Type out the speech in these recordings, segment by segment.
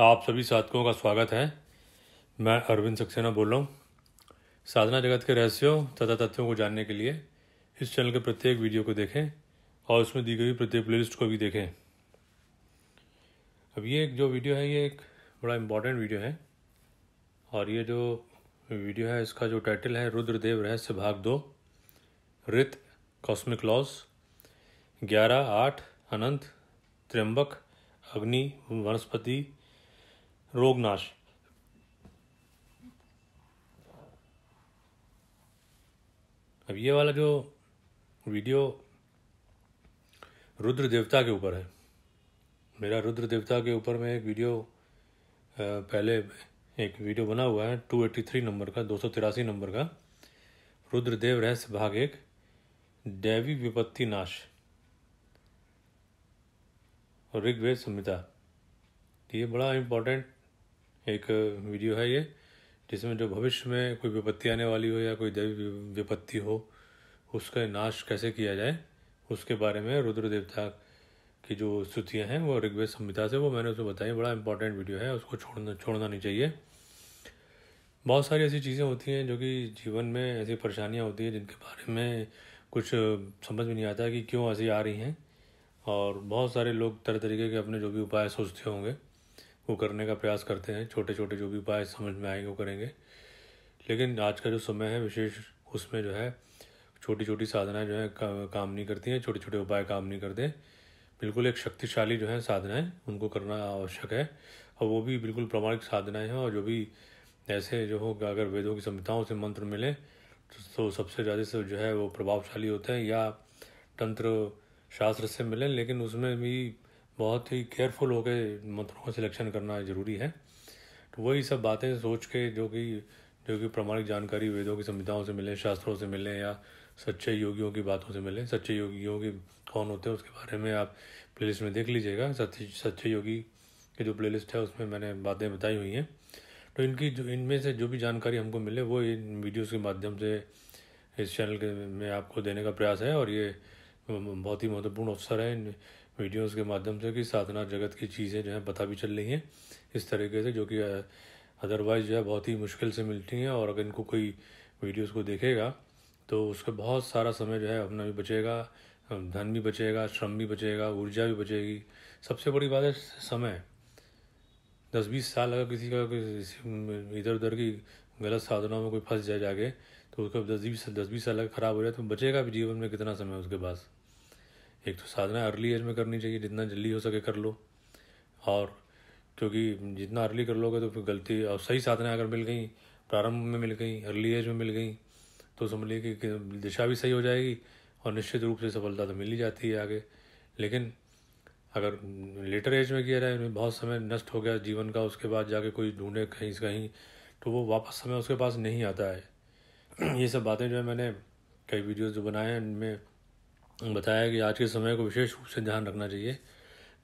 आप सभी साधकों का स्वागत है मैं अरविंद सक्सेना बोल रहा हूँ साधना जगत के रहस्यों तथा तथ्यों को जानने के लिए इस चैनल के प्रत्येक वीडियो को देखें और उसमें दी गई प्रत्येक प्लेलिस्ट को भी देखें अब ये एक जो वीडियो है ये एक बड़ा इम्पॉर्टेंट वीडियो है और ये जो वीडियो है इसका जो टाइटल है रुद्रदेव रहस्य भाग दो रित कॉस्मिक लॉस ग्यारह आठ अनंत त्र्यंबक अग्नि वनस्पति रोगनाश अब ये वाला जो वीडियो रुद्र देवता के ऊपर है मेरा रुद्र देवता के ऊपर मैं एक वीडियो पहले एक वीडियो बना हुआ है टू एट्टी थ्री नंबर का दो सौ तिरासी नंबर का रुद्रदेव रहस्य भाग एक दैवी विपत्ति नाश और ऋग्वेद संहिता ये बड़ा इम्पोर्टेंट एक वीडियो है ये जिसमें जो भविष्य में कोई विपत्ति आने वाली हो या कोई दैवी विपत्ति हो उसका नाश कैसे किया जाए उसके बारे में रुद्र देवता की जो स्तुतियाँ हैं वो ऋग्वेद संहिता से वो मैंने उसको बताई बड़ा इंपॉर्टेंट वीडियो है उसको छोड़ना छोड़ना नहीं चाहिए बहुत सारी ऐसी चीज़ें होती हैं जो कि जीवन में ऐसी परेशानियाँ होती हैं जिनके बारे में कुछ समझ में नहीं आता कि क्यों ऐसी आ रही हैं और बहुत सारे लोग तरह तरीके के अपने जो भी उपाय सोचते होंगे वो करने का प्रयास करते हैं छोटे छोटे जो भी उपाय समझ में आएंगे वो करेंगे लेकिन आज का जो समय है विशेष उसमें जो है छोटी छोटी साधनाएं जो है का, काम नहीं करती हैं छोटे छोटे उपाय काम नहीं करते बिल्कुल एक शक्तिशाली जो है साधनाएं उनको करना आवश्यक है और वो भी बिल्कुल प्रमाणिक साधनाएं हैं और जो भी ऐसे जो हो अगर वेदों की संहिताओं से मंत्र मिले तो सबसे ज़्यादा से जो है वो प्रभावशाली होते हैं या तंत्र शास्त्र से मिलें लेकिन उसमें भी बहुत ही केयरफुल होकर मंत्रों का सिलेक्शन करना ज़रूरी है तो वही सब बातें सोच के जो कि जो कि प्रमाणिक जानकारी वेदों की संहिताओं से मिले शास्त्रों से मिले या सच्चे योगियों की बातों से मिले सच्चे योगियों के कौन होते हैं उसके बारे में आप प्लेलिस्ट में देख लीजिएगा सच्चे सच्चे योगी की जो प्लेलिस्ट है उसमें मैंने बातें बताई हुई हैं तो इनकी जो इनमें से जो भी जानकारी हमको मिले वो इन वीडियोज़ के माध्यम से इस चैनल के में आपको देने का प्रयास है और ये बहुत ही महत्वपूर्ण अवसर है वीडियोस के माध्यम से कि साधना जगत की चीज़ें जो हैं पता भी चल रही हैं इस तरीके से जो कि अदरवाइज़ जो है बहुत ही मुश्किल से मिलती हैं और अगर इनको कोई वीडियोस को देखेगा तो उसका बहुत सारा समय जो है अपना भी बचेगा धन भी बचेगा श्रम भी बचेगा ऊर्जा भी बचेगी सबसे बड़ी बात है समय दस बीस साल अगर किसी का इधर उधर की गलत साधनाओं में कोई फंस जाए जाके तो उसका दस बीस दस बीस साल अगर ख़राब हो जाए तो बचेगा भी जीवन में कितना समय उसके पास एक तो साधना अर्ली एज में करनी चाहिए जितना जल्दी हो सके कर लो और क्योंकि जितना अर्ली कर लोगे तो फिर गलती और सही साधना अगर मिल गई प्रारंभ में मिल गई अर्ली एज में मिल गई तो समझ लिए कि दिशा भी सही हो जाएगी और निश्चित रूप से सफलता तो मिल ही जाती है आगे लेकिन अगर लेटर एज में किया जाए बहुत समय नष्ट हो गया जीवन का उसके बाद जाके कोई ढूंढे कहीं से कहीं तो वो वापस समय उसके पास नहीं आता है ये सब बातें जो है मैंने कई वीडियोज़ जो बनाए हैं उनमें बताया कि आज के समय को विशेष रूप से ध्यान रखना चाहिए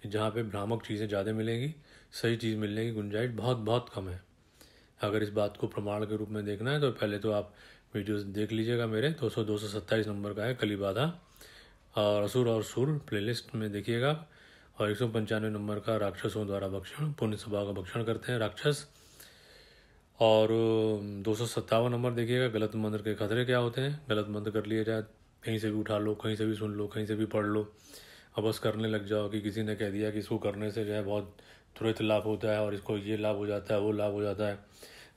कि जहाँ पे भ्रामक चीज़ें ज़्यादा मिलेंगी सही चीज़ मिलने की गुंजाइश बहुत बहुत कम है अगर इस बात को प्रमाण के रूप में देखना है तो पहले तो आप वीडियोस देख लीजिएगा मेरे दो सौ दो सौ सत्ताईस नंबर का है कलीबाधा और असुर और सुर प्लेलिस्ट में देखिएगा और एक सौ पंचानवे नंबर का राक्षसों द्वारा भक्षण पुण्य सभा का भक्षण करते हैं राक्षस और दो सौ सत्तावन नंबर देखिएगा गलत मंत्र के खतरे क्या होते हैं गलत मंत्र कर लिए जाए कहीं से भी उठा लो कहीं से भी सुन लो कहीं से भी पढ़ लो अब बस करने लग जाओ कि किसी ने कह दिया कि इसको करने से जो है बहुत तुरंत लाभ होता है और इसको ये लाभ हो जाता है वो लाभ हो जाता है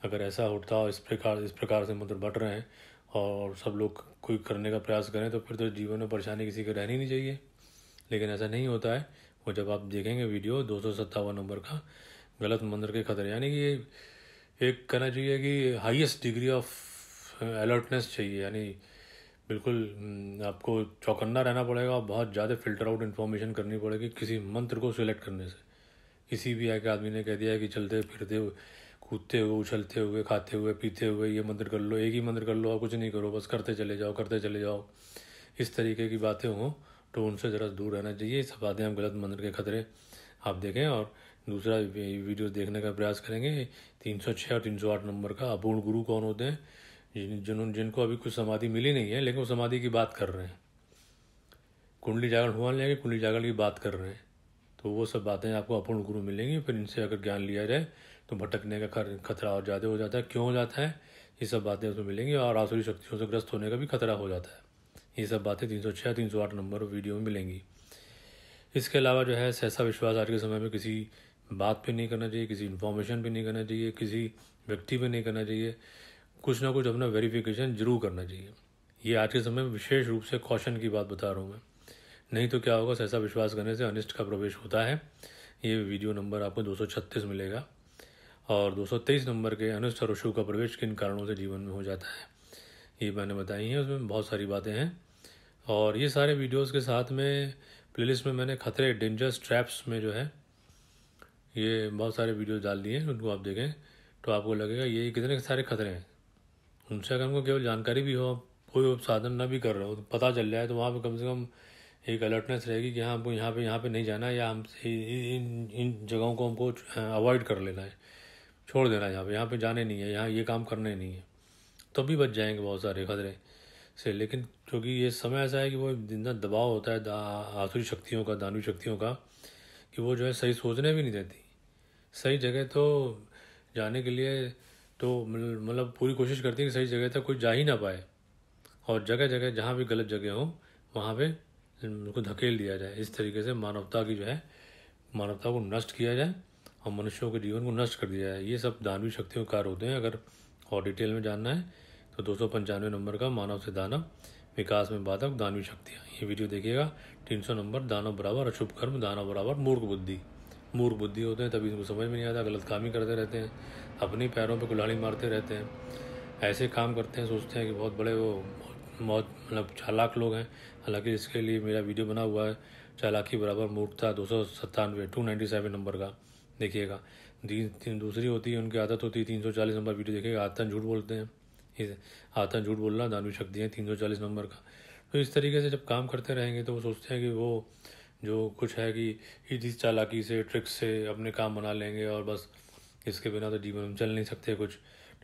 अगर ऐसा उठता और इस प्रकार इस प्रकार से मतलब बट रहे हैं और सब लोग कोई करने का प्रयास करें तो फिर तो जीवन में परेशानी किसी को रहनी नहीं चाहिए लेकिन ऐसा नहीं होता है वो जब आप देखेंगे वीडियो दो नंबर का गलत मंदिर के खतरे यानी कि एक कहना चाहिए कि हाईएस्ट डिग्री ऑफ अलर्टनेस चाहिए यानी बिल्कुल हम्म, आपको चौकन्ना रहना पड़ेगा बहुत ज़्यादा फिल्टर आउट इन्फॉर्मेशन करनी पड़ेगी किसी मंत्र को सिलेक्ट करने से किसी भी आके आदमी ने कह दिया है कि चलते फिरते हुए कूदते हुए उछलते हुए खाते हुए पीते हुए ये मंत्र कर लो एक ही मंत्र कर लो और कुछ नहीं करो बस करते चले जाओ करते चले जाओ इस तरीके की बातें हों तो उनसे ज़रा दूर रहना चाहिए सब बातें हम गलत मंत्र के खतरे आप देखें और दूसरा वीडियो देखने का प्रयास करेंगे छः और आठ नंबर का अपूर्ण गुरु कौन होते हैं जिन जिनको अभी कुछ समाधि मिली नहीं है लेकिन वो समाधि की बात कर रहे हैं कुंडली जागरण हुआ लेंगे कुंडली जागरण की बात कर रहे हैं तो वो सब बातें आपको अपूर्ण गुरु मिलेंगी फिर इनसे अगर ज्ञान लिया जाए तो भटकने का खतरा और ज़्यादा हो जाता है क्यों हो जाता है ये सब बातें उसमें मिलेंगी और आसुरी शक्तियों से ग्रस्त होने का भी खतरा हो जाता है ये सब बातें तीन सौ छः तीन सौ आठ नंबर वीडियो में मिलेंगी इसके अलावा जो है सहसा विश्वास आज के समय में किसी बात पे नहीं करना चाहिए किसी इन्फॉर्मेशन पे नहीं करना चाहिए किसी व्यक्ति पे नहीं करना चाहिए कुछ ना कुछ अपना वेरिफिकेशन जरूर करना चाहिए ये आज के समय में विशेष रूप से कौशन की बात बता रहा हूँ मैं नहीं तो क्या होगा सहसा विश्वास करने से अनिष्ट का प्रवेश होता है ये वीडियो नंबर आपको दो मिलेगा और दो नंबर के अनिष्ट और अशु का प्रवेश किन कारणों से जीवन में हो जाता है ये मैंने बताई हैं उसमें बहुत सारी बातें हैं और ये सारे वीडियोस के साथ में प्लेलिस्ट में मैंने खतरे डेंजर ट्रैप्स में जो है ये बहुत सारे वीडियोस डाल दिए हैं उनको आप देखें तो आपको लगेगा ये कितने सारे खतरे हैं उनसे अगर हमको केवल जानकारी भी हो कोई साधन ना भी कर रहा हो तो पता चल जाए तो वहाँ पर कम से कम एक अलर्टनेस रहेगी कि हाँ हमको यहाँ पे यहाँ पे नहीं जाना है या हम इन इन जगहों को हमको अवॉइड कर लेना है छोड़ देना है यहाँ पे यहाँ पे जाने नहीं है यहाँ ये काम करने नहीं है तो भी बच जाएंगे बहुत सारे खतरे से लेकिन क्योंकि ये समय ऐसा है कि वो जितना दबाव होता है आसुरी शक्तियों का दानवी शक्तियों का कि वो जो है सही सोचने भी नहीं देती सही जगह तो जाने के लिए तो मतलब पूरी कोशिश करती है कि सही जगह तक कोई जा ही ना पाए और जगह जगह जहाँ भी गलत जगह हो वहाँ पे उनको धकेल दिया जाए इस तरीके से मानवता की जो है मानवता को नष्ट किया जाए और मनुष्यों के जीवन को नष्ट कर दिया जाए ये सब दानवी शक्तियों के कार्य होते हैं अगर और डिटेल में जानना है तो दो सौ पंचानवे नंबर का मानव से दानव विकास में बाधक दानवी शक्तियाँ ये वीडियो देखिएगा तीन सौ नंबर दानव बराबर अशुभ कर्म दानव बराबर मूर्ख बुद्धि मूर बुद्धि होते हैं तभी इनको समझ में नहीं आता गलत काम ही करते रहते हैं अपने पैरों पर कुल्हाड़ी मारते रहते हैं ऐसे काम करते हैं सोचते हैं कि बहुत बड़े वो बहुत मतलब चालाक लोग हैं हालांकि इसके लिए मेरा वीडियो बना हुआ है चालाकी बराबर मूर्खता दो सौ सत्तानवे टू नाइन्टी सेवन नंबर का देखिएगा तीन दूसरी होती है उनकी आदत होती है तीन सौ चालीस नंबर वीडियो देखिएगा आतन झूठ बोलते हैं इस आतन झूठ बोलना दानवी शक्ति है तीन सौ चालीस नंबर का तो इस तरीके से जब काम करते रहेंगे तो वो सोचते हैं कि वो जो कुछ है कि इसी चालाकी से ट्रिक्स से अपने काम बना लेंगे और बस इसके बिना तो जीवन में चल नहीं सकते कुछ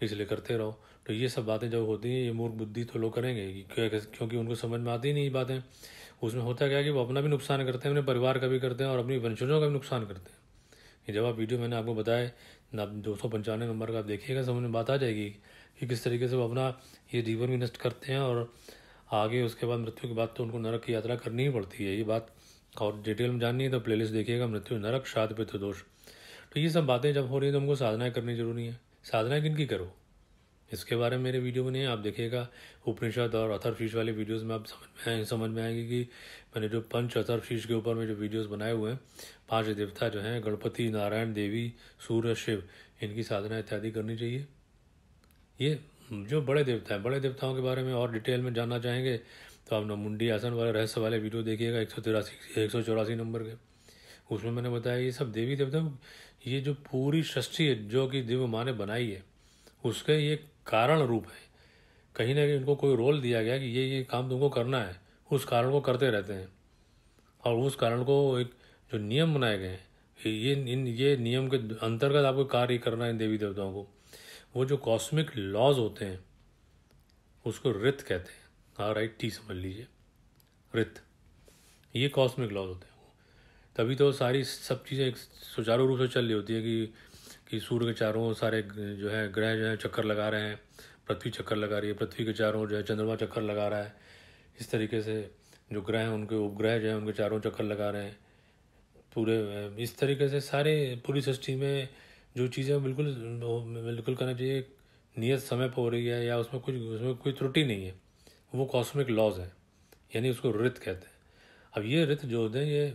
इसलिए करते रहो तो ये सब बातें जब होती हैं ये मूर्ख बुद्धि तो लोग करेंगे क्योंकि उनको समझ में आती ही नहीं बातें उसमें होता क्या है कि वो अपना भी नुकसान करते हैं अपने परिवार का भी करते हैं और अपनी वंशजों का भी नुकसान करते हैं ये जब आप वीडियो मैंने आपको बताया आप दो सौ पंचानवे नंबर का आप देखिएगा समझ में बात आ जाएगी कि किस तरीके से वो अपना ये जीवन भी नष्ट करते हैं और आगे उसके बाद मृत्यु के बाद तो उनको नरक की यात्रा करनी ही पड़ती है ये बात और डिटेल में जाननी है तो लिस्ट देखिएगा मृत्यु नरक श्राद्ध पितृदोष तो, तो ये सब बातें जब हो रही है तो हमको साधनाएं करनी जरूरी है साधनाएं किन की करो इसके बारे में मेरे वीडियो बने आप देखिएगा उपनिषद और अथर फीस वाले वीडियोस में आप समझ में आए समझ में आएंगे कि मैंने जो पंच अथर फीस के ऊपर में जो वीडियोस बनाए हुए हैं पांच देवता जो हैं गणपति नारायण देवी सूर्य शिव इनकी साधना इत्यादि करनी चाहिए ये जो बड़े देवता हैं बड़े देवताओं के बारे में और डिटेल में जानना चाहेंगे तो आप नमुंडी आसन वाले रहस्य वाले वीडियो देखिएगा एक सौ तिरासी एक सौ चौरासी नंबर के उसमें मैंने बताया ये सब देवी देवता ये जो पूरी सृष्टि है जो कि दिव्य माँ ने बनाई है उसके ये कारण रूप है कहीं ना कहीं उनको कोई रोल दिया गया कि ये ये काम तुमको करना है उस कारण को करते रहते हैं और उस कारण को एक जो नियम बनाए गए हैं ये इन ये नियम के अंतर्गत आपको कार्य करना है इन देवी देवताओं को वो जो कॉस्मिक लॉज होते हैं उसको रित कहते हैं आर आई टी समझ लीजिए रित ये कॉस्मिक लॉज होते हैं तभी तो सारी सब चीज़ें एक सुचारू रूप से चल रही होती है कि कि सूर्य के चारों सारे जो है ग्रह जो है चक्कर लगा रहे हैं पृथ्वी चक्कर लगा रही है पृथ्वी के चारों जो है चंद्रमा चक्कर लगा रहा है इस तरीके से जो ग्रह हैं उनके उपग्रह जो है उनके चारों चक्कर लगा रहे हैं पूरे इस तरीके से सारे पूरी सृष्टि में जो चीज़ें बिल्कुल बिल्कुल करना चाहिए नियत समय पर हो रही है या उसमें कुछ उसमें कोई त्रुटि नहीं है वो कॉस्मिक लॉज हैं यानी उसको रित कहते हैं अब ये रित जो होते हैं ये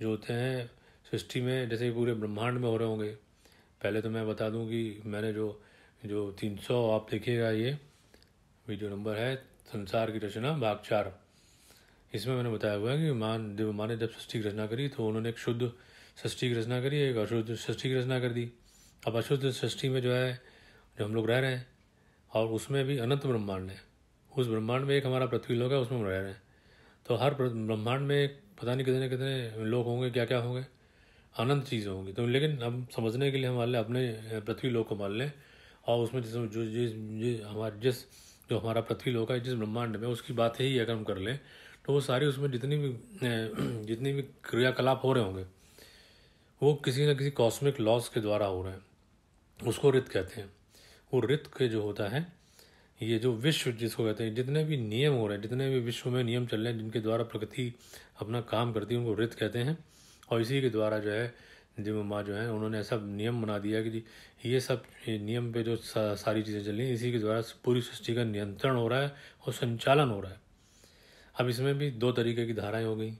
जो होते हैं सृष्टि में जैसे पूरे ब्रह्मांड में हो रहे होंगे पहले तो मैं बता दूं कि मैंने जो जो तीन सौ आप देखिएगा ये वीडियो नंबर है संसार की रचना भाग चार इसमें मैंने बताया हुआ है कि मान देव माँ ने जब सृष्टि की रचना करी तो उन्होंने एक शुद्ध सृष्टि की रचना करी एक अशुद्ध सृष्टि की रचना कर दी अब अशुद्ध सृष्टि में जो है जो हम लोग रह रहे हैं और उसमें भी अनंत ब्रह्मांड है उस ब्रह्मांड में एक हमारा पृथ्वी लोग है उसमें हम रह रहे हैं तो हर ब्रह्मांड में पता नहीं कितने कितने लोग होंगे क्या क्या होंगे अनंत चीज़ें होंगी तो लेकिन हम समझने के लिए हम मान अपने पृथ्वी लोग को मान लें और उसमें जिस जो जिस हमारे जिस जो हमारा पृथ्वी लोग है जिस ब्रह्मांड में उसकी बात ही अगर हम कर लें तो वो सारी उसमें जितनी भी जितनी भी क्रियाकलाप हो रहे होंगे वो किसी न किसी कॉस्मिक लॉस के द्वारा हो रहे हैं उसको रित कहते हैं वो रित के जो होता है ये जो विश्व जिसको कहते हैं जितने भी नियम हो रहे हैं जितने भी विश्व में नियम चल रहे हैं जिनके द्वारा प्रकृति अपना काम करती है उनको वृत कहते हैं और इसी के द्वारा जो है जिम माँ जो है उन्होंने ऐसा नियम बना दिया कि जी ये सब नियम पे जो सा, सारी चीज़ें चल रही हैं इसी के द्वारा पूरी सृष्टि का नियंत्रण हो रहा है और संचालन हो रहा है अब इसमें भी दो तरीके की धाराएं हो गई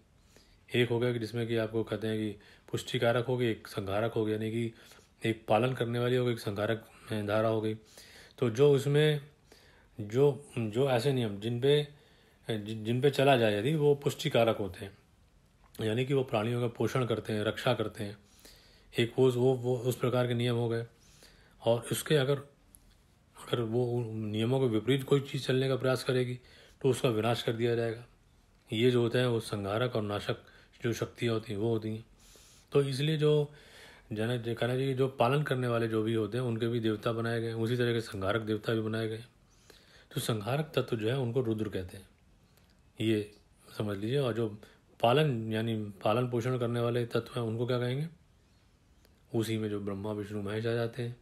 एक हो गया कि जिसमें कि आपको कहते हैं कि पुष्टिकारक हो गई एक संघारक हो गया यानी कि एक पालन करने वाली हो गई एक संघारक धारा हो गई तो जो उसमें जो जो ऐसे नियम जिन पे जिन पे चला जाए यदि वो पुष्टिकारक होते हैं यानी कि वो प्राणियों का पोषण करते हैं रक्षा करते हैं एक वो वो वो उस प्रकार के नियम हो गए और इसके अगर अगर वो नियमों के विपरीत कोई चीज़ चलने का प्रयास करेगी तो उसका विनाश कर दिया जाएगा ये जो होता है वो संहारक और नाशक जो शक्तियाँ होती हैं वो होती हैं तो इसलिए जो जाना कहना चाहिए जो पालन करने वाले जो भी होते हैं उनके भी देवता बनाए गए उसी तरह के संहारक देवता भी बनाए गए तो संहारक तत्व जो है उनको रुद्र कहते हैं ये समझ लीजिए और जो पालन यानी पालन पोषण करने वाले तत्व हैं उनको क्या कहेंगे उसी में जो ब्रह्मा विष्णु महेश आ जाते हैं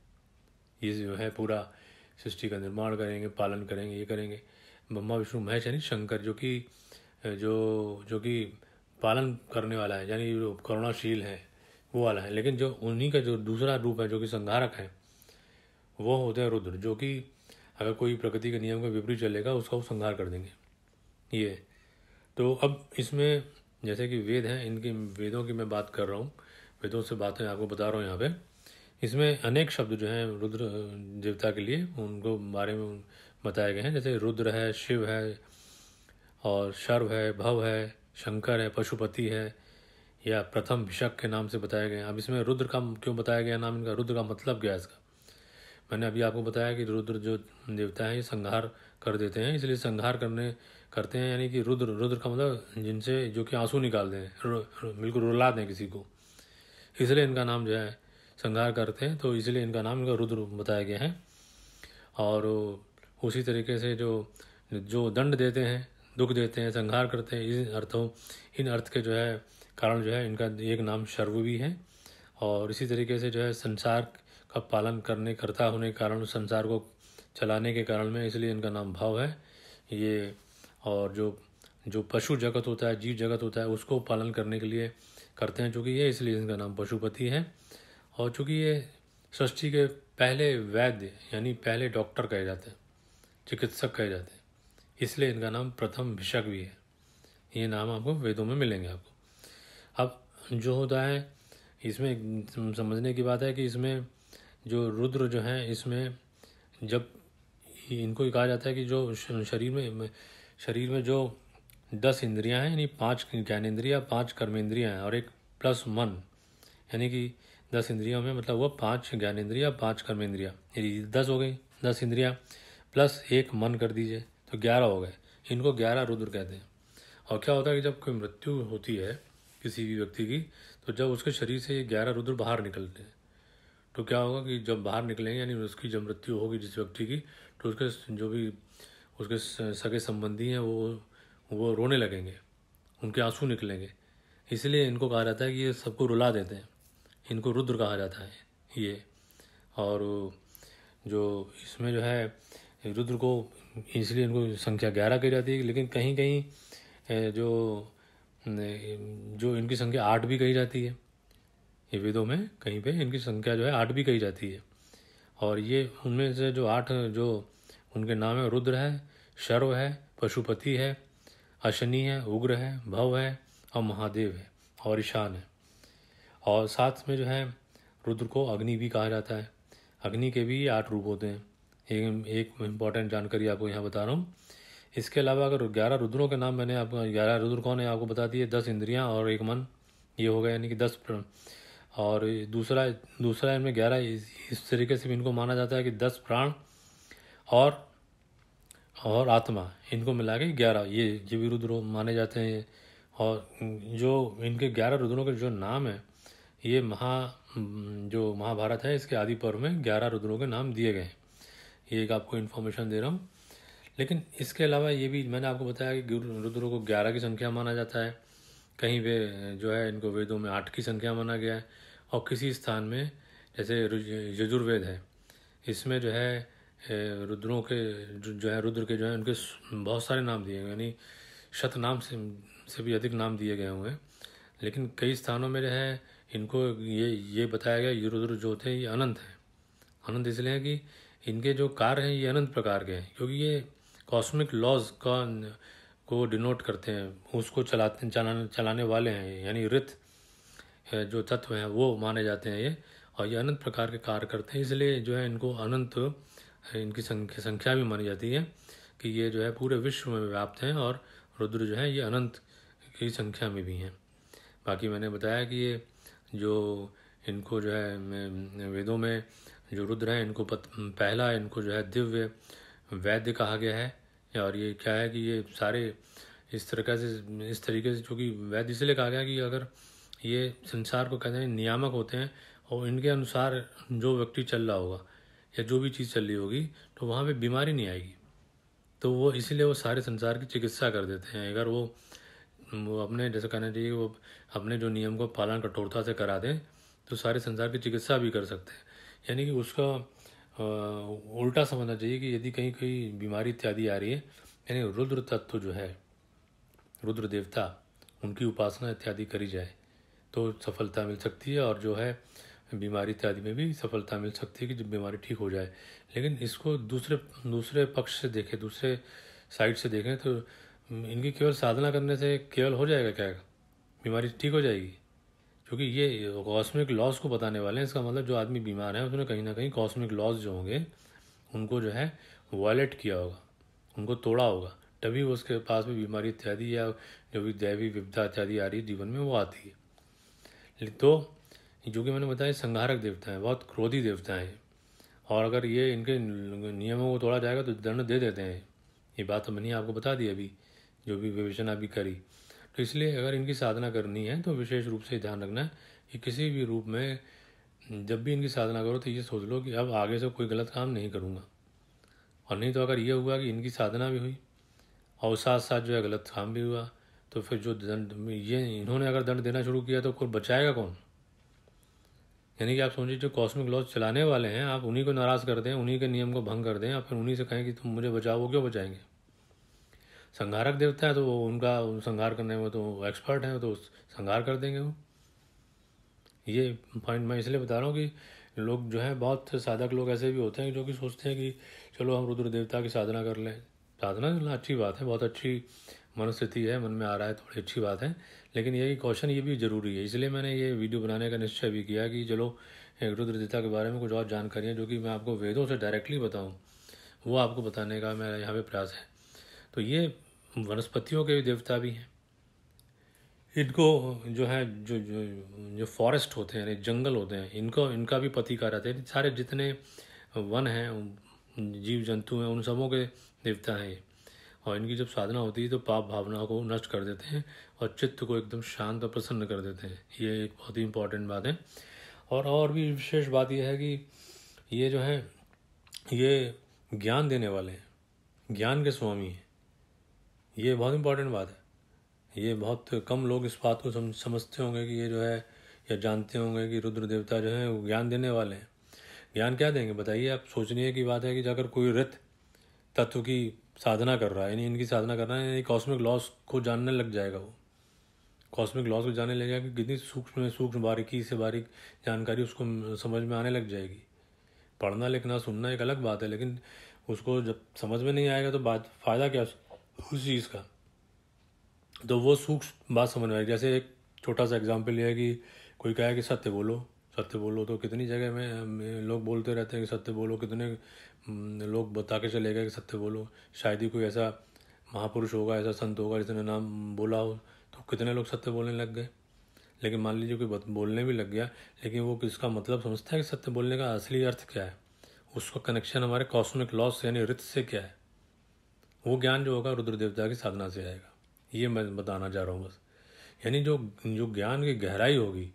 ये जो है पूरा सृष्टि का निर्माण करेंगे पालन करेंगे ये करेंगे ब्रह्मा विष्णु महेश यानी शंकर जो कि जो जो कि पालन करने वाला है यानी जो करुणाशील है वो वाला है लेकिन जो उन्हीं का जो दूसरा रूप है जो कि संघारक है वो होते हैं रुद्र जो कि अगर कोई प्रकृति के नियम का विपरीत चलेगा उसका वो संहार कर देंगे ये तो अब इसमें जैसे कि वेद हैं इनकी वेदों की मैं बात कर रहा हूँ वेदों से बातें आपको बता रहा हूँ यहाँ पे इसमें अनेक शब्द जो हैं रुद्र देवता के लिए उनको बारे में बताए गए हैं जैसे रुद्र है शिव है और शर्व है भव है शंकर है पशुपति है या प्रथम भिषक के नाम से बताया गया अब इसमें रुद्र का क्यों बताया गया नाम इनका रुद्र का मतलब क्या है इसका मैंने अभी आपको बताया कि रुद्र जो देवता है ये संघार कर देते हैं इसलिए संहार करने करते हैं यानी कि रुद्र रुद्र का मतलब जिनसे जो कि आंसू निकाल दें बिल्कुल रुला दें किसी को इसलिए इनका नाम जो है संहार करते हैं तो इसलिए इनका नाम इनका रुद्र बताया गया है और उसी तरीके से जो जो दंड देते हैं दुख देते हैं संहार करते हैं इन अर्थों इन अर्थ के जो है कारण जो है इनका एक नाम शर्व भी है और इसी तरीके से जो है संसार का पालन करने करता होने के कारण संसार को चलाने के कारण में इसलिए इनका नाम भाव है ये और जो जो पशु जगत होता है जीव जगत होता है उसको पालन करने के लिए करते हैं चूँकि ये इसलिए इनका नाम पशुपति है और चूँकि ये सृष्टि के पहले वैद्य यानी पहले डॉक्टर कहे जाते हैं चिकित्सक कहे जाते हैं इसलिए इनका नाम प्रथम भिषक भी है ये नाम आपको वेदों में मिलेंगे आपको अब जो होता है इसमें समझने की बात है कि इसमें जो रुद्र जो हैं इसमें जब इनको कहा जाता है कि जो शरीर में शरीर में जो दस इंद्रियां हैं यानी पांच ज्ञानेन्द्रियाँ पांच कर्मेंद्रियाँ हैं और एक प्लस मन यानी कि दस इंद्रियों में मतलब वह पांच ज्ञानेन्द्रियाँ पांच कर्मेंद्रियाँ यानी दस हो गई दस इंद्रिया प्लस एक मन कर दीजिए तो ग्यारह हो गए इनको ग्यारह रुद्र कहते हैं और क्या होता है कि जब कोई मृत्यु होती है किसी भी व्यक्ति की तो जब उसके शरीर से ये ग्यारह रुद्र बाहर निकलते हैं तो क्या होगा कि जब बाहर निकलेंगे यानी उसकी जब मृत्यु होगी जिस व्यक्ति की तो उसके जो भी उसके सगे संबंधी हैं वो वो रोने लगेंगे उनके आंसू निकलेंगे इसलिए इनको कहा जाता है कि ये सबको रुला देते हैं इनको रुद्र कहा जाता है ये और जो इसमें जो है रुद्र को इसलिए इनको संख्या ग्यारह कही जाती है लेकिन कहीं कहीं जो जो इनकी संख्या आठ भी कही जाती है ये वेदों में कहीं पे इनकी संख्या जो है आठ भी कही जाती है और ये उनमें से जो आठ जो उनके नाम है रुद्र है शर्व है पशुपति है अशनी है उग्र है भव है और महादेव है और ईशान है और साथ में जो है रुद्र को अग्नि भी कहा जाता है अग्नि के भी आठ रूप होते हैं एक एक इम्पॉर्टेंट जानकारी आपको यहाँ बता रहा हूँ इसके अलावा अगर ग्यारह रुद्रों के नाम मैंने आपको ग्यारह रुद्र कौन है आपको बता दिए दस इंद्रियाँ और एक मन ये हो गया यानी कि दस और दूसरा दूसरा इनमें ग्यारह इस, इस तरीके से भी इनको माना जाता है कि दस प्राण और और आत्मा इनको मिला के ग्यारह ये जीवी रुद्र माने जाते हैं और जो इनके ग्यारह रुद्रों के जो नाम है ये महा जो महाभारत है इसके आदि पर्व में ग्यारह रुद्रों के नाम दिए गए हैं ये एक आपको इन्फॉर्मेशन दे रहा हूँ लेकिन इसके अलावा ये भी मैंने आपको बताया कि रुद्रों को ग्यारह की संख्या माना जाता है कहीं वे जो है इनको वेदों में आठ की संख्या माना गया है और किसी स्थान में जैसे यजुर्वेद है इसमें जो है रुद्रों के जो है रुद्र के जो है उनके बहुत सारे नाम दिए गए यानी शत नाम से से भी अधिक नाम दिए गए हुए हैं लेकिन कई स्थानों में जो है इनको ये ये बताया गया ये रुद्र जो होते हैं ये अनंत हैं अनंत इसलिए हैं कि इनके जो कार्य हैं ये अनंत प्रकार के हैं क्योंकि ये कॉस्मिक लॉज का को डिनोट करते हैं उसको चलाते चलाने चलाने वाले हैं यानी रित जो तत्व हैं वो माने जाते हैं ये और ये अनंत प्रकार के कार्य करते हैं इसलिए जो है इनको अनंत इनकी संख्या संख्या भी मानी जाती है कि ये जो है पूरे विश्व में व्याप्त हैं और रुद्र जो है ये अनंत की संख्या में भी हैं बाकी मैंने बताया कि ये जो इनको जो है वेदों में जो रुद्र हैं इनको पत, पहला इनको जो है दिव्य वैद्य कहा गया है और ये क्या है कि ये सारे इस तरह से इस तरीके से चूँकि वैद्य इसलिए कहा गया कि अगर ये संसार को कहते हैं नियामक होते हैं और इनके अनुसार जो व्यक्ति चल रहा होगा या जो भी चीज़ चल रही होगी तो वहाँ पे बीमारी नहीं आएगी तो वो इसीलिए वो सारे संसार की चिकित्सा कर देते हैं अगर वो वो अपने जैसे कहना चाहिए वो अपने जो नियम को पालन कठोरता से करा दें तो सारे संसार की चिकित्सा भी कर सकते हैं यानी कि उसका आ, उल्टा समझना चाहिए कि यदि कहीं कोई बीमारी इत्यादि आ रही है यानी रुद्र तत्व जो है रुद्र देवता उनकी उपासना इत्यादि करी जाए तो सफलता मिल सकती है और जो है बीमारी इत्यादि में भी सफलता मिल सकती है कि जब बीमारी ठीक हो जाए लेकिन इसको दूसरे दूसरे पक्ष से देखें दूसरे साइड से देखें तो इनकी केवल साधना करने से केवल हो जाएगा क्या बीमारी ठीक हो जाएगी क्योंकि ये कॉस्मिक लॉस को बताने वाले हैं इसका मतलब जो आदमी बीमार है उसने कहीं ना कहीं कॉस्मिक लॉस जो होंगे उनको जो है वॉलेट किया होगा उनको तोड़ा होगा तभी उसके पास भी बीमारी इत्यादि या जो भी दैवी विपदा इत्यादि आ रही है जीवन में वो आती है तो जो कि मैंने बताया संघारक देवता है बहुत क्रोधी देवता है और अगर ये इनके नियमों को तोड़ा जाएगा तो दंड दे देते हैं ये बात तो मैंने आपको बता दी अभी जो भी विवेचना भी करी तो इसलिए अगर इनकी साधना करनी है तो विशेष रूप से ध्यान रखना है कि किसी भी रूप में जब भी इनकी साधना करो तो ये सोच लो कि अब आगे से कोई गलत काम नहीं करूँगा और नहीं तो अगर ये हुआ कि इनकी साधना भी हुई और साथ साथ जो है गलत काम भी हुआ तो फिर जो दंड ये इन्होंने अगर दंड देना शुरू किया तो कोई बचाएगा कौन यानी कि आप समझिए जो कॉस्मिक लॉज चलाने वाले हैं आप उन्हीं को नाराज़ कर दें उन्हीं के नियम को भंग कर दें और फिर उन्हीं से कहें कि तुम मुझे बचाओ वो क्यों बचाएंगे संघारक देवता है तो वो उनका संघार करने में तो एक्सपर्ट हैं तो संघार कर देंगे वो ये पॉइंट मैं इसलिए बता रहा हूँ कि लोग जो हैं बहुत साधक लोग ऐसे भी होते हैं जो कि सोचते हैं कि चलो हम रुद्र देवता की साधना कर लें साधना तो अच्छी बात है बहुत अच्छी मनस्थिति है मन में आ रहा है थोड़ी तो अच्छी बात है लेकिन यही क्वेश्चन ये भी ज़रूरी है इसलिए मैंने ये वीडियो बनाने का निश्चय भी किया कि चलो देवता के बारे में कुछ और जानकारियाँ जो कि मैं आपको वेदों से डायरेक्टली बताऊँ वो आपको बताने का मेरा यहाँ पर प्रयास है तो ये वनस्पतियों के देवता भी हैं इनको जो है जो जो जो फॉरेस्ट होते हैं जंगल होते हैं इनको इनका भी का रहता हैं सारे जितने वन हैं जीव जंतु हैं उन सबों के देवता हैं ये और इनकी जब साधना होती है तो पाप भावना को नष्ट कर देते हैं और चित्त को एकदम शांत और प्रसन्न कर देते हैं ये एक बहुत ही इम्पोर्टेंट बात है और और भी विशेष बात यह है कि ये जो है ये ज्ञान देने वाले हैं ज्ञान के स्वामी हैं ये बहुत इम्पॉर्टेंट बात है ये बहुत कम लोग इस बात को समझते होंगे कि ये जो है या जानते होंगे कि रुद्र देवता जो है वो ज्ञान देने वाले हैं ज्ञान क्या देंगे बताइए आप सोचने की बात है कि अगर कोई रथ तत्व की साधना कर रहा है यानी इनकी साधना कर रहा है यानी कॉस्मिक लॉस को जानने लग जाएगा वो कॉस्मिक लॉस को जानने लग जाएगा कि कितनी सूक्ष्म सूक्ष्म बारीकी से बारीक जानकारी उसको समझ में आने लग जाएगी पढ़ना लिखना सुनना एक अलग बात है लेकिन उसको जब समझ में नहीं आएगा तो बात फ़ायदा क्या उस चीज़ का तो वो सूक्ष्म बात समझ में आएगी जैसे एक छोटा सा एग्जाम्पल यह है कि कोई कहे कि सत्य बोलो सत्य बोलो तो कितनी जगह में लोग बोलते रहते हैं कि सत्य बोलो कितने लोग बता के चले गए कि सत्य बोलो शायद ही कोई ऐसा महापुरुष होगा ऐसा संत होगा जिसने नाम बोला हो तो कितने लोग सत्य बोलने लग गए लेकिन मान लीजिए कोई बोलने भी लग गया लेकिन वो किसका मतलब समझता है कि सत्य बोलने का असली अर्थ क्या है उसका कनेक्शन हमारे कॉस्मिक लॉस से यानी रित से क्या है वो ज्ञान जो होगा रुद्र देवता की साधना से आएगा ये मैं बताना चाह रहा हूँ बस यानी जो जो ज्ञान की गहराई होगी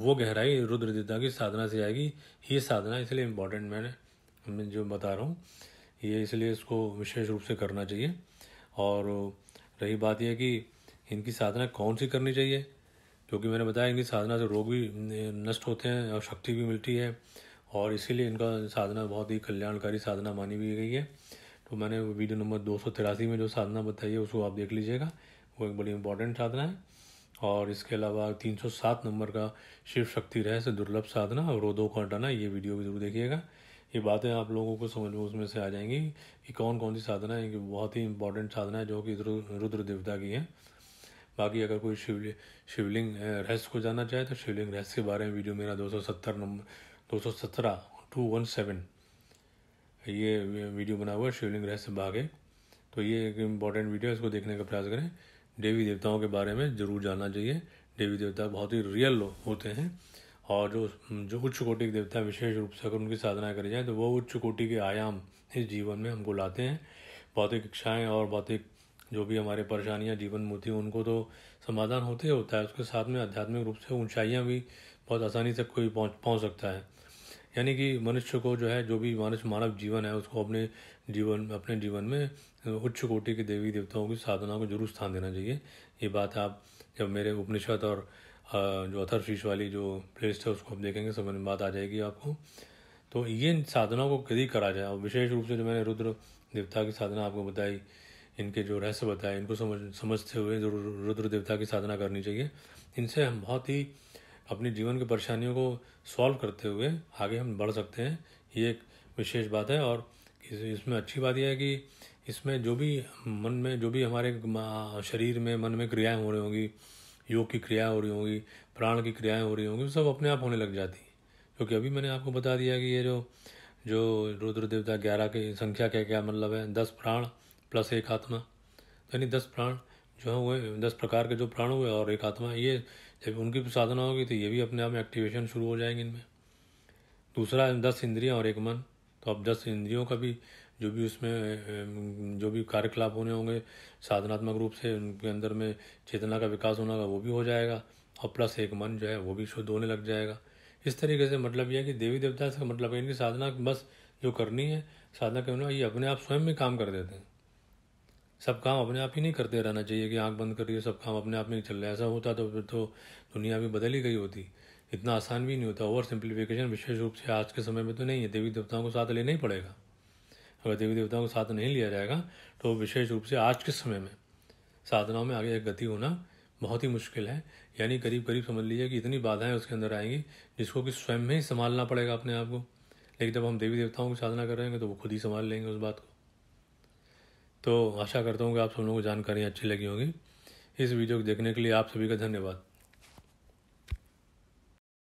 वो गहराई रुद्र देवता की साधना से आएगी ये साधना इसलिए इम्पोर्टेंट मैंने मैं जो बता रहा हूँ ये इसलिए इसको विशेष रूप से करना चाहिए और रही बात यह कि इनकी साधना कौन सी करनी चाहिए क्योंकि मैंने बताया इनकी साधना से रोग भी नष्ट होते हैं और शक्ति भी मिलती है और इसीलिए इनका साधना बहुत ही कल्याणकारी साधना मानी भी गई है तो मैंने वीडियो नंबर दो में जो साधना बताई है उसको आप देख लीजिएगा वो एक बड़ी इंपॉर्टेंट साधना है और इसके अलावा 307 नंबर का शिव शक्ति रहस्य दुर्लभ साधना और रोधों का हटाना ये वीडियो भी जरूर देखिएगा ये बातें आप लोगों को समझ में उसमें से आ जाएंगी कि कौन कौन सी साधना है कि बहुत ही इंपॉर्टेंट साधना है जो कि रुद्र देवता की है बाकी अगर कोई शिव शिवलिंग रहस्य को जानना चाहे तो शिवलिंग रहस्य के बारे में वीडियो मेरा दो नंबर दो सौ ये वीडियो बना हुआ है शिवलिंग रहस्य भाग तो ये एक इम्पॉर्टेंट वीडियो है इसको देखने का प्रयास करें देवी देवताओं के बारे में ज़रूर जानना चाहिए देवी देवता बहुत ही रियल होते हैं और जो जो उच्च कोटि के देवता विशेष रूप से अगर उनकी साधना करी जाए तो वो उच्च कोटि के आयाम इस जीवन में हमको लाते हैं भौतिक इच्छाएँ और भौतिक जो भी हमारे परेशानियाँ जीवन में होती हैं उनको तो समाधान होते ही होता है उसके साथ में आध्यात्मिक रूप से ऊंचाइयाँ भी बहुत आसानी से कोई पहुँच पहुँच सकता है यानी कि मनुष्य को जो है जो भी मानस मानव जीवन है उसको अपने जीवन अपने जीवन में उच्च कोटि के देवी देवताओं की साधनाओं को जरूर स्थान देना चाहिए ये बात आप जब मेरे उपनिषद और जो अथर शीश वाली जो प्लेस है उसको आप देखेंगे समझ में बात आ जाएगी आपको तो ये साधनाओं को यदि करा जाए और विशेष रूप से जो मैंने रुद्र देवता की साधना आपको बताई इनके जो रहस्य बताए इनको समझ समझते हुए रुद्र देवता की साधना करनी चाहिए इनसे हम बहुत ही अपने जीवन की परेशानियों को सॉल्व करते हुए आगे हम बढ़ सकते हैं ये एक विशेष बात है और इसमें अच्छी बात यह है कि इसमें जो भी मन में जो भी हमारे शरीर में मन में क्रियाएं हो रही होंगी योग की क्रियाएं हो रही होंगी प्राण की क्रियाएं हो रही होंगी सब अपने आप होने लग जाती क्योंकि अभी मैंने आपको बता दिया कि ये जो जो रुद्र देवता ग्यारह की संख्या क्या क्या मतलब है दस प्राण प्लस एक आत्मा यानी दस प्राण जो है वो दस प्रकार के जो प्राण हुए और एक आत्मा ये जब उनकी साधना होगी तो ये भी अपने आप में एक्टिवेशन शुरू हो जाएंगे इनमें दूसरा दस इंद्रियां और एक मन तो अब दस इंद्रियों का भी जो भी उसमें जो भी कार्यकलाप होने होंगे साधनात्मक रूप से उनके अंदर में चेतना का विकास होना का वो भी हो जाएगा और प्लस एक मन जो है वो भी शुद्ध होने लग जाएगा इस तरीके से मतलब यह है कि देवी देवता का मतलब है इनकी साधना बस जो करनी है साधना करना ये अपने आप स्वयं में काम कर देते हैं सब काम अपने आप ही नहीं करते रहना चाहिए कि आंख बंद करिए सब काम अपने आप में चल रहा है ऐसा होता तो फिर तो दुनिया भी बदल ही गई होती इतना आसान भी नहीं होता ओवर सिंप्लीफिकेशन विशेष रूप से आज के समय में तो नहीं है देवी देवताओं को साथ लेना ही पड़ेगा अगर देवी देवताओं को साथ नहीं लिया जाएगा तो विशेष रूप से आज के समय में साधनाओं में आगे एक गति होना बहुत ही मुश्किल है यानी करीब करीब समझ लीजिए कि इतनी बाधाएं उसके अंदर आएंगी जिसको कि स्वयं में ही संभालना पड़ेगा अपने आप को लेकिन जब हम देवी देवताओं की साधना कर रहे हैं तो वो खुद ही संभाल लेंगे उस बात को तो आशा करता हूँ कि आप सब लोगों को जानकारी अच्छी लगी होगी इस वीडियो को देखने के लिए आप सभी का धन्यवाद